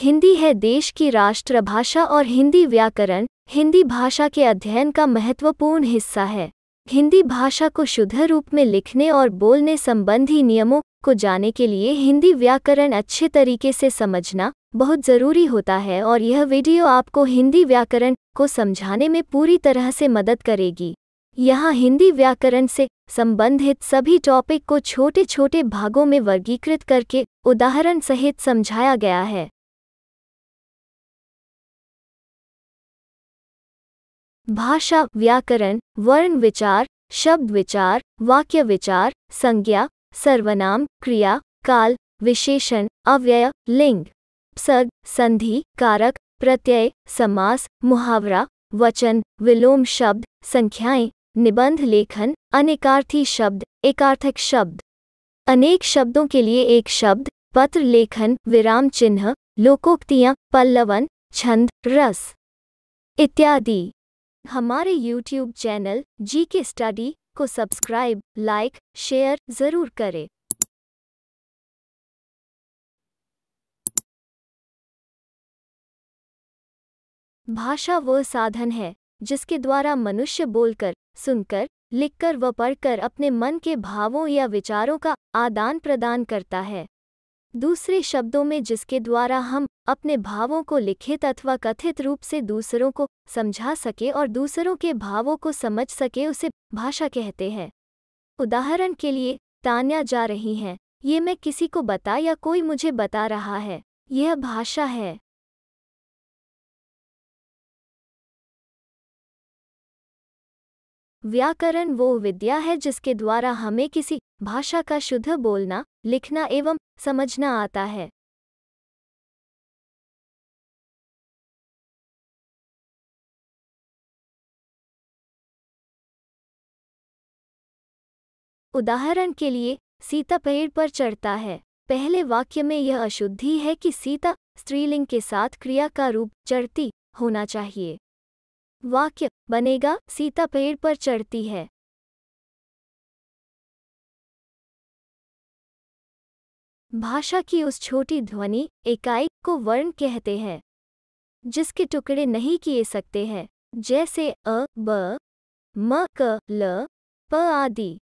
हिंदी है देश की राष्ट्रभाषा और हिंदी व्याकरण हिंदी भाषा के अध्ययन का महत्वपूर्ण हिस्सा है हिंदी भाषा को शुद्ध रूप में लिखने और बोलने संबंधी नियमों को जाने के लिए हिंदी व्याकरण अच्छे तरीके से समझना बहुत ज़रूरी होता है और यह वीडियो आपको हिंदी व्याकरण को समझाने में पूरी तरह से मदद करेगी यहाँ हिंदी व्याकरण से संबंधित सभी टॉपिक को छोटे छोटे भागों में वर्गीकृत करके उदाहरण सहित समझाया गया है भाषा व्याकरण वर्ण विचार शब्द विचार वाक्य विचार संज्ञा सर्वनाम क्रिया काल विशेषण अव्यय लिंग सग संधि कारक प्रत्यय समास मुहावरा वचन विलोम शब्द संख्याएं निबंध लेखन अनेकार्थी शब्द एकार्थक शब्द अनेक शब्दों के लिए एक शब्द पत्र लेखन विराम चिन्ह लोकोक्तियाँ पल्लवन छंद रस इत्यादि हमारे YouTube चैनल जी के स्टडी को सब्सक्राइब लाइक शेयर जरूर करें भाषा वह साधन है जिसके द्वारा मनुष्य बोलकर सुनकर लिखकर व पढ़कर अपने मन के भावों या विचारों का आदान प्रदान करता है दूसरे शब्दों में जिसके द्वारा हम अपने भावों को लिखित अथवा कथित रूप से दूसरों को समझा सके और दूसरों के भावों को समझ सके उसे भाषा कहते हैं उदाहरण के लिए तान्या जा रही हैं ये मैं किसी को बता या कोई मुझे बता रहा है यह भाषा है व्याकरण वो विद्या है जिसके द्वारा हमें किसी भाषा का शुद्ध बोलना लिखना एवं समझना आता है उदाहरण के लिए सीता पेड़ पर चढ़ता है पहले वाक्य में यह अशुद्धि है कि सीता स्त्रीलिंग के साथ क्रिया का रूप चढ़ती होना चाहिए वाक्य बनेगा सीता पेड़ पर चढ़ती है भाषा की उस छोटी ध्वनि इकाई को वर्ण कहते हैं जिसके टुकड़े नहीं किए सकते हैं जैसे अ ब म क ल प आदि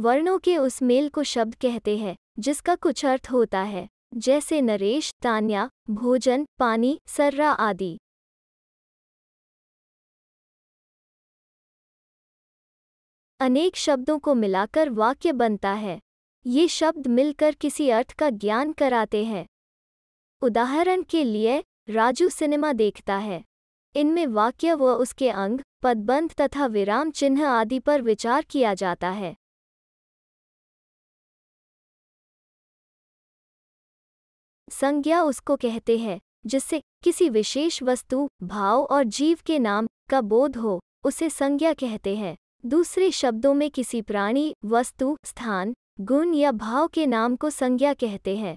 वर्णों के उस मेल को शब्द कहते हैं जिसका कुछ अर्थ होता है जैसे नरेश तान्या भोजन पानी सर्रा आदि अनेक शब्दों को मिलाकर वाक्य बनता है ये शब्द मिलकर किसी अर्थ का ज्ञान कराते हैं उदाहरण के लिए राजू सिनेमा देखता है इनमें वाक्य व उसके अंग पदबंध तथा विराम चिन्ह आदि पर विचार किया जाता है संज्ञा उसको कहते हैं जिससे किसी विशेष वस्तु भाव और जीव के नाम का बोध हो उसे संज्ञा कहते हैं दूसरे शब्दों में किसी प्राणी वस्तु स्थान गुण या भाव के नाम को संज्ञा कहते हैं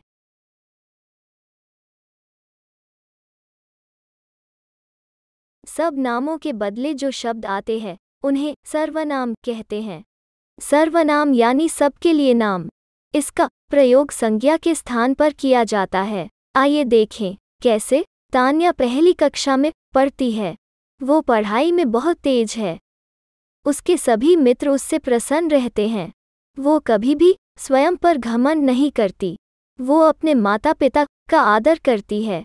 सब नामों के बदले जो शब्द आते हैं उन्हें सर्वनाम कहते हैं सर्वनाम यानी सबके लिए नाम इसका प्रयोग संज्ञा के स्थान पर किया जाता है आइए देखें कैसे तान्या पहली कक्षा में पढ़ती है वो पढ़ाई में बहुत तेज है उसके सभी मित्र उससे प्रसन्न रहते हैं वो कभी भी स्वयं पर घमंड नहीं करती वो अपने माता पिता का आदर करती है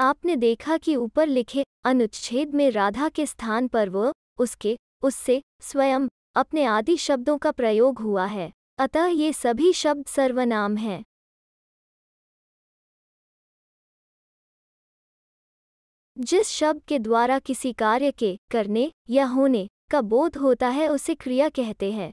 आपने देखा कि ऊपर लिखे अनुच्छेद में राधा के स्थान पर वो उसके उससे स्वयं अपने आदि शब्दों का प्रयोग हुआ है अतः ये सभी शब्द सर्वनाम हैं जिस शब्द के द्वारा किसी कार्य के करने या होने का बोध होता है उसे क्रिया कहते हैं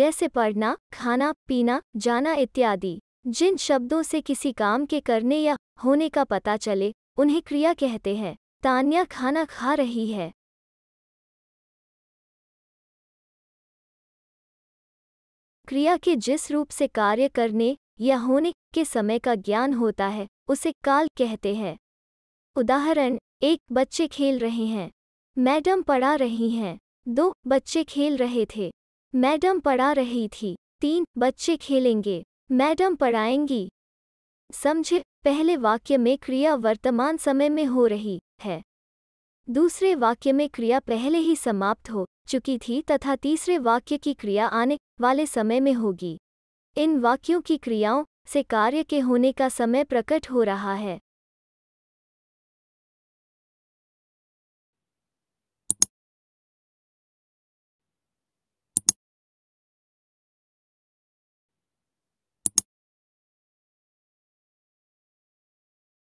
जैसे पढ़ना खाना पीना जाना इत्यादि जिन शब्दों से किसी काम के करने या होने का पता चले उन्हें क्रिया कहते हैं तान्या खाना खा रही है क्रिया के जिस रूप से कार्य करने या होने के समय का ज्ञान होता है उसे काल कहते हैं उदाहरण एक बच्चे खेल रहे हैं मैडम पढ़ा रही हैं दो बच्चे खेल रहे थे मैडम पढ़ा रही थी तीन बच्चे खेलेंगे मैडम पढ़ाएंगी समझे पहले वाक्य में क्रिया वर्तमान समय में हो रही है दूसरे वाक्य में क्रिया पहले ही समाप्त हो चुकी थी तथा तीसरे वाक्य की क्रिया आने वाले समय में होगी इन वाक्यों की क्रियाओं से कार्य के होने का समय प्रकट हो रहा है